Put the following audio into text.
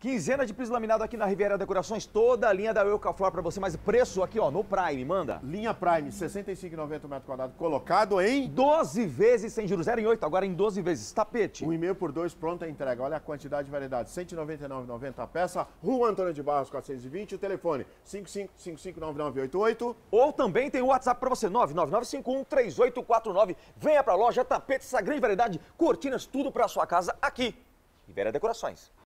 Quinzena de piso laminado aqui na Riviera Decorações, toda a linha da Eucaflor para você, mas preço aqui, ó, no Prime, manda. Linha Prime, 65,90 metro quadrado, colocado em... 12 vezes sem juros, Era em 8, agora em 12 vezes, tapete. 1,5 por 2, pronta a entrega, olha a quantidade de variedade, 199,90 a peça, Rua Antônio de Barros, 420, o telefone 55559988. Ou também tem o WhatsApp para você, 999513849, venha para a loja, tapete, essa grande variedade, cortinas, tudo para sua casa aqui, Riviera Decorações.